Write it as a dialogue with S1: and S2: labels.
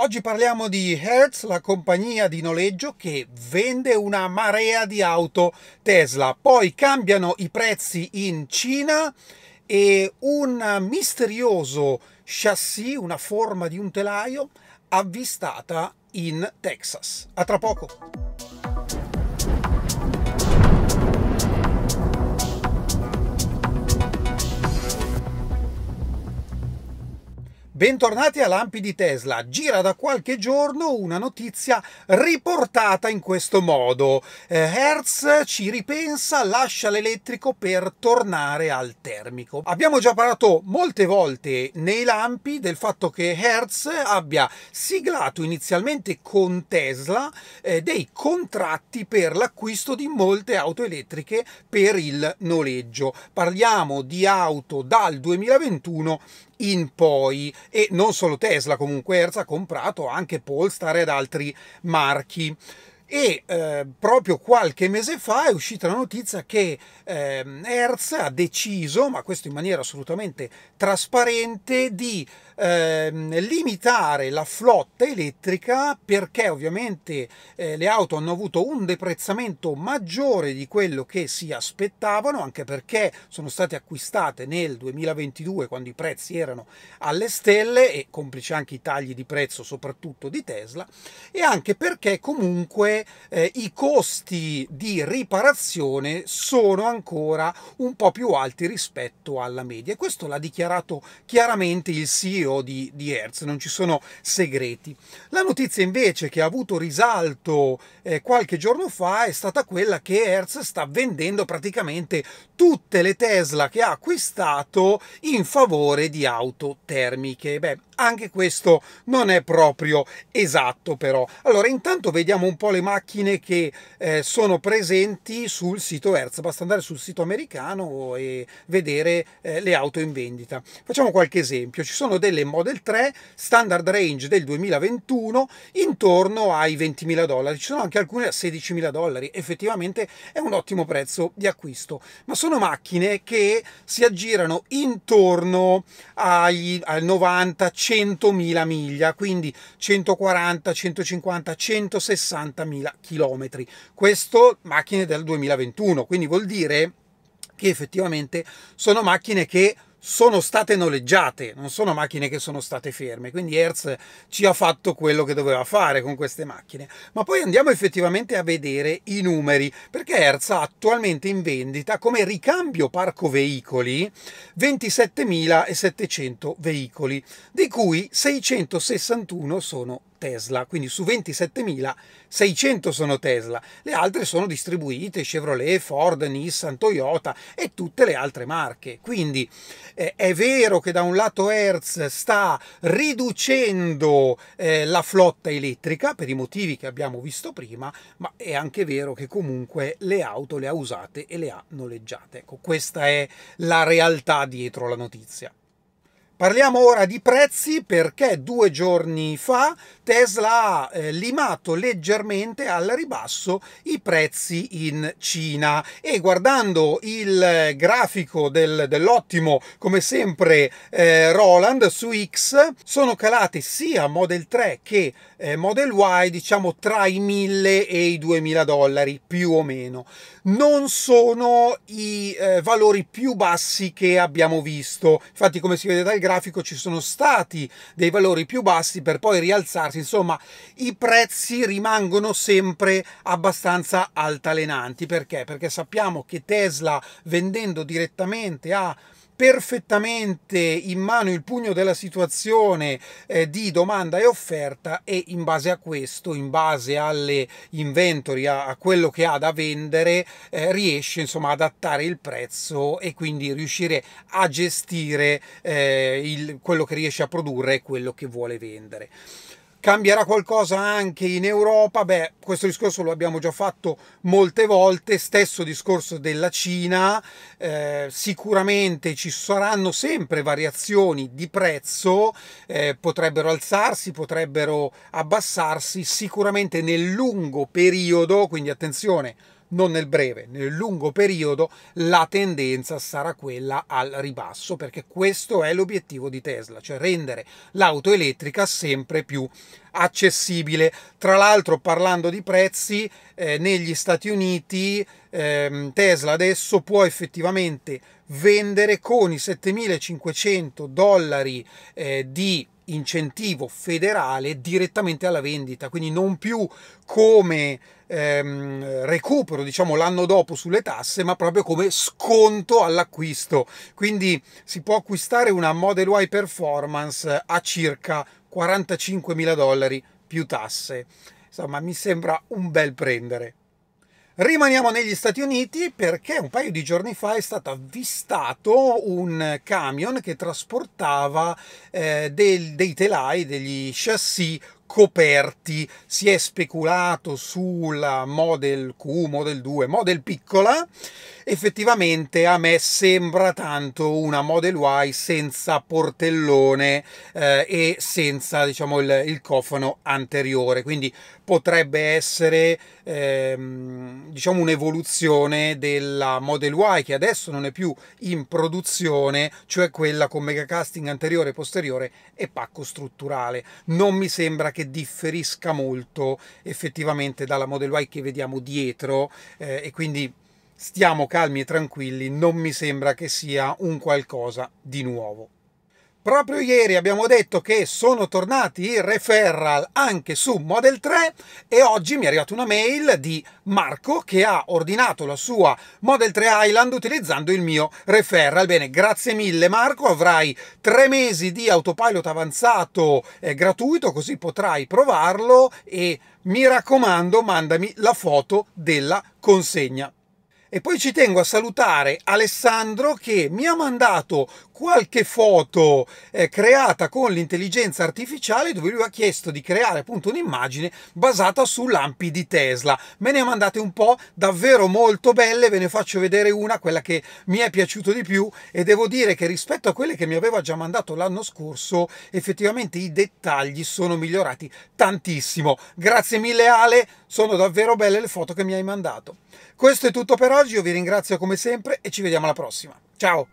S1: Oggi parliamo di Hertz, la compagnia di noleggio che vende una marea di auto Tesla. Poi cambiano i prezzi in Cina e un misterioso chassis, una forma di un telaio, avvistata in Texas. A tra poco! Bentornati a Lampi di Tesla. Gira da qualche giorno una notizia riportata in questo modo. Eh, Hertz ci ripensa, lascia l'elettrico per tornare al termico. Abbiamo già parlato molte volte nei lampi del fatto che Hertz abbia siglato inizialmente con Tesla eh, dei contratti per l'acquisto di molte auto elettriche per il noleggio. Parliamo di auto dal 2021 in poi e non solo Tesla comunque Hertz ha comprato anche Polestar ed altri marchi e eh, proprio qualche mese fa è uscita la notizia che eh, Hertz ha deciso, ma questo in maniera assolutamente trasparente, di eh, limitare la flotta elettrica perché ovviamente eh, le auto hanno avuto un deprezzamento maggiore di quello che si aspettavano, anche perché sono state acquistate nel 2022 quando i prezzi erano alle stelle e complice anche i tagli di prezzo soprattutto di Tesla e anche perché comunque eh, i costi di riparazione sono ancora un po' più alti rispetto alla media. E questo l'ha dichiarato chiaramente il CEO di, di Hertz, non ci sono segreti. La notizia invece che ha avuto risalto eh, qualche giorno fa è stata quella che Hertz sta vendendo praticamente tutte le Tesla che ha acquistato in favore di auto termiche. Beh, anche questo non è proprio esatto però. Allora intanto vediamo un po' le macchine che eh, sono presenti sul sito Hertz. Basta andare sul sito americano e vedere eh, le auto in vendita. Facciamo qualche esempio. Ci sono delle Model 3 standard range del 2021 intorno ai 20.000 dollari. Ci sono anche alcune a 16.000 dollari. Effettivamente è un ottimo prezzo di acquisto. Ma sono macchine che si aggirano intorno ai, al 95 100.000 miglia, quindi 140, 150, 160.000 chilometri. Questo macchine del 2021, quindi vuol dire che effettivamente sono macchine che sono state noleggiate, non sono macchine che sono state ferme, quindi Hertz ci ha fatto quello che doveva fare con queste macchine. Ma poi andiamo effettivamente a vedere i numeri, perché Hertz ha attualmente in vendita come ricambio parco veicoli 27.700 veicoli, di cui 661 sono Tesla, quindi su 27.000 600 sono Tesla, le altre sono distribuite Chevrolet, Ford, Nissan, Toyota e tutte le altre marche. Quindi eh, è vero che da un lato Hertz sta riducendo eh, la flotta elettrica per i motivi che abbiamo visto prima, ma è anche vero che comunque le auto le ha usate e le ha noleggiate. Ecco, questa è la realtà dietro la notizia. Parliamo ora di prezzi perché due giorni fa Tesla ha eh, limato leggermente al ribasso i prezzi in Cina e guardando il eh, grafico del, dell'ottimo come sempre eh, Roland su X sono calate sia Model 3 che eh, Model Y diciamo tra i 1000 e i 2000 dollari più o meno. Non sono i eh, valori più bassi che abbiamo visto, infatti come si vede dal grafico ci sono stati dei valori più bassi per poi rialzarsi, insomma i prezzi rimangono sempre abbastanza altalenanti, perché? Perché sappiamo che Tesla vendendo direttamente a perfettamente in mano il pugno della situazione eh, di domanda e offerta e in base a questo, in base alle inventory, a, a quello che ha da vendere, eh, riesce insomma ad adattare il prezzo e quindi riuscire a gestire eh, il, quello che riesce a produrre e quello che vuole vendere. Cambierà qualcosa anche in Europa? Beh, questo discorso lo abbiamo già fatto molte volte, stesso discorso della Cina, eh, sicuramente ci saranno sempre variazioni di prezzo, eh, potrebbero alzarsi, potrebbero abbassarsi, sicuramente nel lungo periodo, quindi attenzione, non nel breve, nel lungo periodo la tendenza sarà quella al ribasso perché questo è l'obiettivo di Tesla, cioè rendere l'auto elettrica sempre più accessibile. Tra l'altro parlando di prezzi, eh, negli Stati Uniti eh, Tesla adesso può effettivamente vendere con i 7.500 dollari eh, di incentivo federale direttamente alla vendita, quindi non più come ehm, recupero diciamo l'anno dopo sulle tasse, ma proprio come sconto all'acquisto. Quindi si può acquistare una Model Y Performance a circa 45 mila dollari più tasse. Insomma, mi sembra un bel prendere. Rimaniamo negli Stati Uniti perché un paio di giorni fa è stato avvistato un camion che trasportava eh, del, dei telai, degli chassis coperti. Si è speculato sulla Model Q, Model 2, Model piccola. Effettivamente a me sembra tanto una Model Y senza portellone eh, e senza diciamo, il, il, cofano anteriore, quindi potrebbe essere ehm, diciamo un'evoluzione della Model Y che adesso non è più in produzione, cioè quella con megacasting anteriore, posteriore e pacco strutturale. Non mi sembra che che differisca molto effettivamente dalla Model Y che vediamo dietro eh, e quindi stiamo calmi e tranquilli, non mi sembra che sia un qualcosa di nuovo. Proprio ieri abbiamo detto che sono tornati i referral anche su Model 3 e oggi mi è arrivata una mail di Marco che ha ordinato la sua Model 3 Island utilizzando il mio referral. Bene, grazie mille Marco, avrai tre mesi di autopilot avanzato eh, gratuito così potrai provarlo e mi raccomando mandami la foto della consegna. E poi ci tengo a salutare Alessandro che mi ha mandato qualche foto eh, creata con l'intelligenza artificiale dove lui ha chiesto di creare appunto un'immagine basata su lampi di Tesla. Me ne ha mandate un po', davvero molto belle, ve ne faccio vedere una, quella che mi è piaciuto di più e devo dire che rispetto a quelle che mi aveva già mandato l'anno scorso effettivamente i dettagli sono migliorati tantissimo. Grazie mille Ale, sono davvero belle le foto che mi hai mandato. Questo è tutto per oggi, io vi ringrazio come sempre e ci vediamo alla prossima. Ciao!